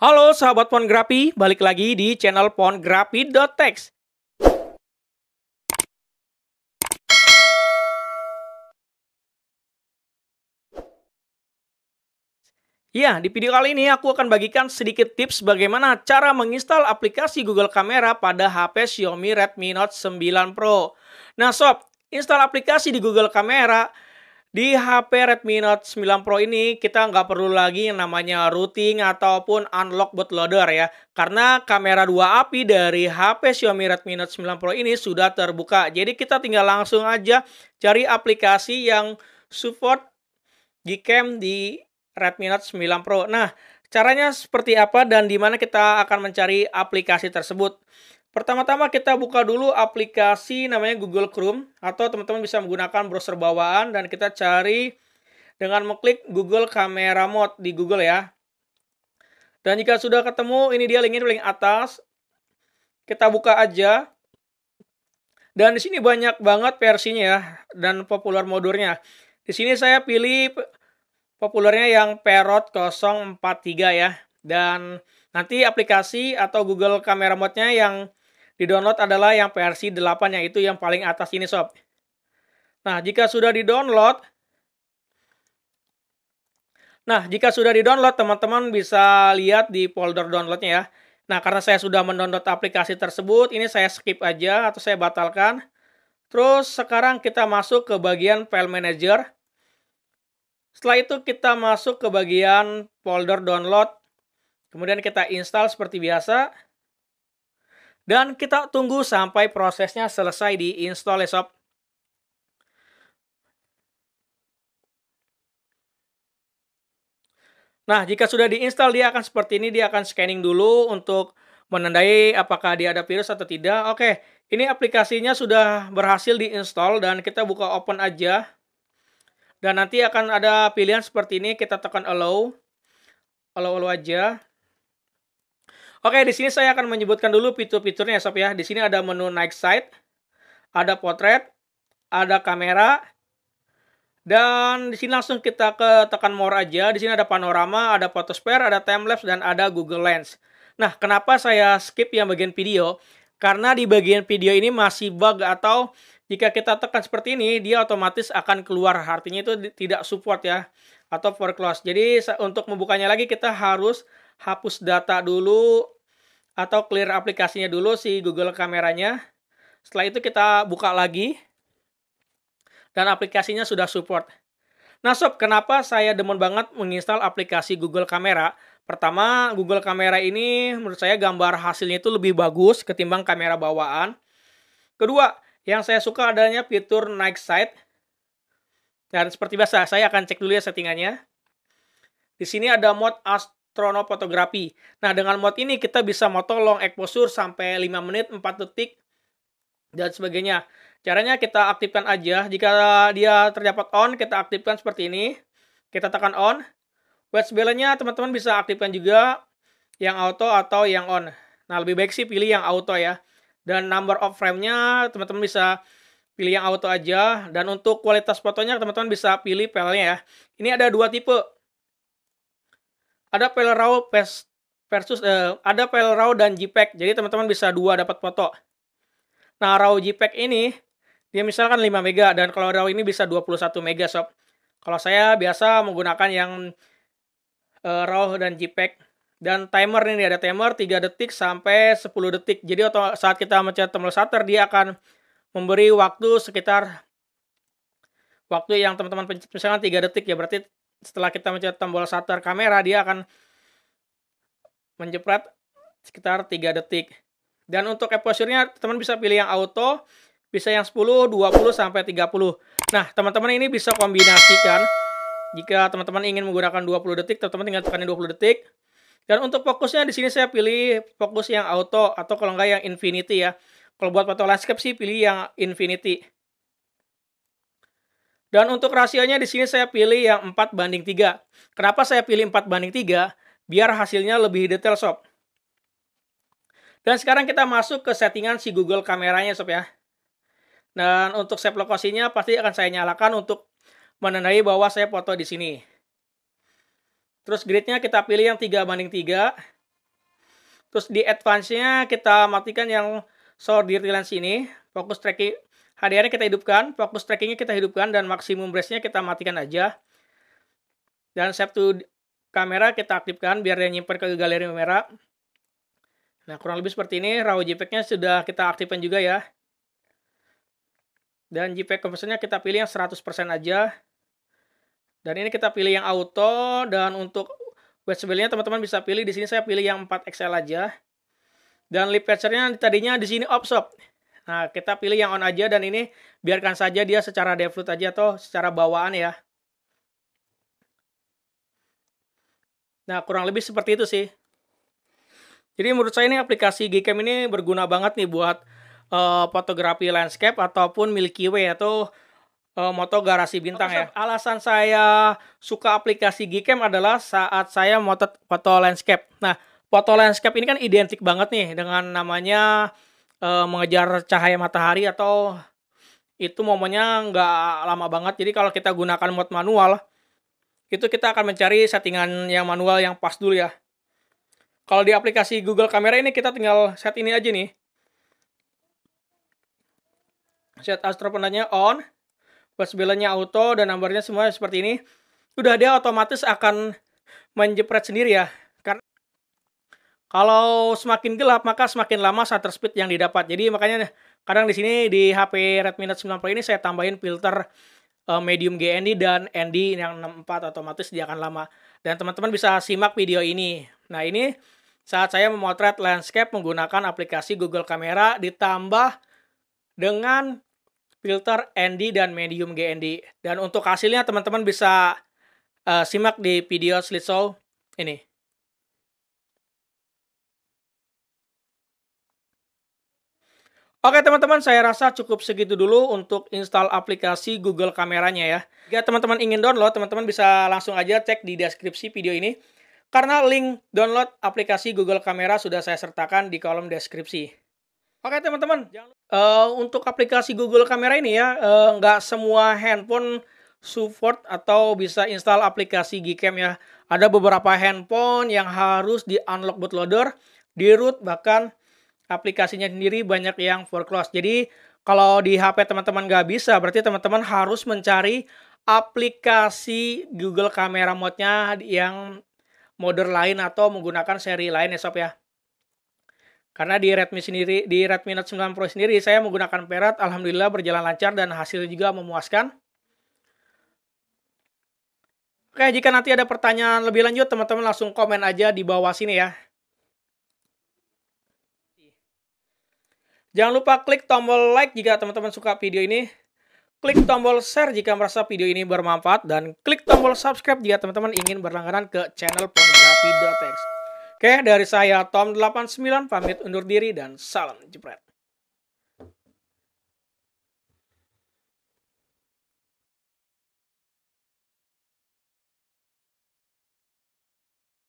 Halo sahabat Pongrapi, balik lagi di channel text. Ya, di video kali ini aku akan bagikan sedikit tips bagaimana cara menginstal aplikasi Google Kamera pada HP Xiaomi Redmi Note 9 Pro. Nah sob, install aplikasi di Google Kamera di HP Redmi Note 9 Pro ini kita nggak perlu lagi yang namanya routing ataupun unlock bootloader ya. Karena kamera dua api dari HP Xiaomi Redmi Note 9 Pro ini sudah terbuka. Jadi kita tinggal langsung aja cari aplikasi yang support Gcam di Redmi Note 9 Pro. Nah, caranya seperti apa dan di mana kita akan mencari aplikasi tersebut. Pertama-tama kita buka dulu aplikasi namanya Google Chrome atau teman-teman bisa menggunakan browser bawaan dan kita cari dengan mengklik Google Camera Mode di Google ya. Dan jika sudah ketemu, ini dia linknya paling atas. Kita buka aja. Dan di sini banyak banget versinya ya dan populer modurnya. Di sini saya pilih populernya yang Parrot 043 ya. Dan nanti aplikasi atau Google Camera Mode-nya yang di-download adalah yang versi 8 yaitu yang paling atas ini sob. Nah, jika sudah di-download Nah, jika sudah di-download, teman-teman bisa lihat di folder downloadnya ya. Nah, karena saya sudah mendownload aplikasi tersebut, ini saya skip aja atau saya batalkan. Terus sekarang kita masuk ke bagian file manager. Setelah itu kita masuk ke bagian folder download. Kemudian kita install seperti biasa. Dan kita tunggu sampai prosesnya selesai di install ya sob. Nah, jika sudah install dia akan seperti ini, dia akan scanning dulu untuk menandai apakah dia ada virus atau tidak. Oke, ini aplikasinya sudah berhasil install dan kita buka open aja. Dan nanti akan ada pilihan seperti ini, kita tekan allow. Allow allow aja. Oke, di sini saya akan menyebutkan dulu fitur-fiturnya Sob ya. Di sini ada menu night sight, ada potret, ada kamera, dan di sini langsung kita ke tekan more aja. Di sini ada panorama, ada photo spare, ada time lapse dan ada Google Lens. Nah, kenapa saya skip yang bagian video? Karena di bagian video ini masih bug atau jika kita tekan seperti ini, dia otomatis akan keluar. Artinya itu tidak support ya, atau for close. Jadi untuk membukanya lagi kita harus hapus data dulu atau clear aplikasinya dulu si Google kameranya. Setelah itu kita buka lagi dan aplikasinya sudah support. Nah sob, kenapa saya demen banget menginstal aplikasi Google Kamera? Pertama, Google Kamera ini menurut saya gambar hasilnya itu lebih bagus ketimbang kamera bawaan. Kedua, yang saya suka adanya fitur night sight. Dan seperti biasa, saya akan cek dulu ya settingannya. Di sini ada mode Trono Fotografi. Nah, dengan mod ini kita bisa moto long exposure sampai 5 menit, 4 detik, dan sebagainya. Caranya kita aktifkan aja. Jika dia terdapat on, kita aktifkan seperti ini. Kita tekan on. Wedge balance teman-teman bisa aktifkan juga yang auto atau yang on. Nah, lebih baik sih pilih yang auto ya. Dan number of frame-nya teman-teman bisa pilih yang auto aja. Dan untuk kualitas fotonya teman-teman bisa pilih PL-nya ya. Ini ada dua tipe ada file RAW versus eh, ada file RAW dan JPEG. Jadi teman-teman bisa dua dapat foto. Nah, RAW JPEG ini dia misalkan 5 mega dan kalau RAW ini bisa 21 mega sob. Kalau saya biasa menggunakan yang uh, eh, RAW dan JPEG dan timer ini ada timer 3 detik sampai 10 detik. Jadi saat kita mencet tombol shutter dia akan memberi waktu sekitar waktu yang teman-teman pencet misalkan 3 detik ya berarti setelah kita mencet tombol shutter kamera dia akan menjepret sekitar 3 detik. Dan untuk exposure-nya teman bisa pilih yang auto, bisa yang 10, 20 sampai 30. Nah, teman-teman ini bisa kombinasikan jika teman-teman ingin menggunakan 20 detik, teman-teman tinggal tekan 20 detik. Dan untuk fokusnya di sini saya pilih fokus yang auto atau kalau nggak yang infinity ya. Kalau buat foto landscape sih pilih yang infinity. Dan untuk rasionya di sini saya pilih yang 4 banding 3. Kenapa saya pilih 4 banding 3? Biar hasilnya lebih detail sob. Dan sekarang kita masuk ke settingan si Google kameranya sob ya. Dan untuk save lokasinya pasti akan saya nyalakan untuk menandai bahwa saya foto di sini. Terus gridnya kita pilih yang 3 banding 3. Terus di advance-nya kita matikan yang sort di lens ini. Fokus tracking hdr kita hidupkan, fokus trackingnya kita hidupkan, dan maksimum brace kita matikan aja. Dan save to kamera kita aktifkan biar dia nyimpan ke galeri kamera. Nah, kurang lebih seperti ini. RAW JPEG-nya sudah kita aktifkan juga ya. Dan JPEG conversion-nya kita pilih yang 100% aja. Dan ini kita pilih yang auto. Dan untuk web sebelnya teman-teman bisa pilih di sini saya pilih yang 4XL aja. Dan lip catcher-nya tadinya di sini offshot. Nah, kita pilih yang on aja dan ini biarkan saja dia secara default aja atau secara bawaan ya. Nah, kurang lebih seperti itu sih. Jadi menurut saya ini aplikasi Gcam ini berguna banget nih buat uh, fotografi landscape ataupun Milky Way atau uh, moto garasi bintang Photoshop. ya. Alasan saya suka aplikasi Gcam adalah saat saya moto foto landscape. Nah, foto landscape ini kan identik banget nih dengan namanya uh, mengejar cahaya matahari atau itu momennya nggak lama banget. Jadi kalau kita gunakan mode manual, itu kita akan mencari settingan yang manual yang pas dulu ya. Kalau di aplikasi Google Kamera ini kita tinggal set ini aja nih. Set astropenanya on, basebelanya auto, dan nomornya semua seperti ini. Udah dia otomatis akan menjepret sendiri ya. Kalau semakin gelap maka semakin lama shutter speed yang didapat. Jadi makanya kadang di sini di HP Redmi Note 9 Pro ini saya tambahin filter uh, medium GND dan ND yang 64 otomatis dia akan lama. Dan teman-teman bisa simak video ini. Nah, ini saat saya memotret landscape menggunakan aplikasi Google Camera ditambah dengan filter ND dan medium GND. Dan untuk hasilnya teman-teman bisa uh, simak di video slideshow ini. Oke teman-teman, saya rasa cukup segitu dulu untuk install aplikasi Google kameranya ya. Jika teman-teman ingin download, teman-teman bisa langsung aja cek di deskripsi video ini. Karena link download aplikasi Google Kamera sudah saya sertakan di kolom deskripsi. Oke teman-teman, uh, untuk aplikasi Google Kamera ini ya, uh, nggak semua handphone support atau bisa install aplikasi Gcam ya. Ada beberapa handphone yang harus di-unlock bootloader, di-root, bahkan aplikasinya sendiri banyak yang foreclose. Jadi kalau di HP teman-teman nggak bisa, berarti teman-teman harus mencari aplikasi Google Camera Mode-nya yang model lain atau menggunakan seri lain ya sob ya. Karena di Redmi sendiri, di Redmi Note 9 Pro sendiri saya menggunakan Perat, alhamdulillah berjalan lancar dan hasil juga memuaskan. Oke, jika nanti ada pertanyaan lebih lanjut, teman-teman langsung komen aja di bawah sini ya. Jangan lupa klik tombol like jika teman-teman suka video ini. Klik tombol share jika merasa video ini bermanfaat. Dan klik tombol subscribe jika teman-teman ingin berlangganan ke channel pornografi.tx. Oke, dari saya Tom89 pamit undur diri dan salam jepret.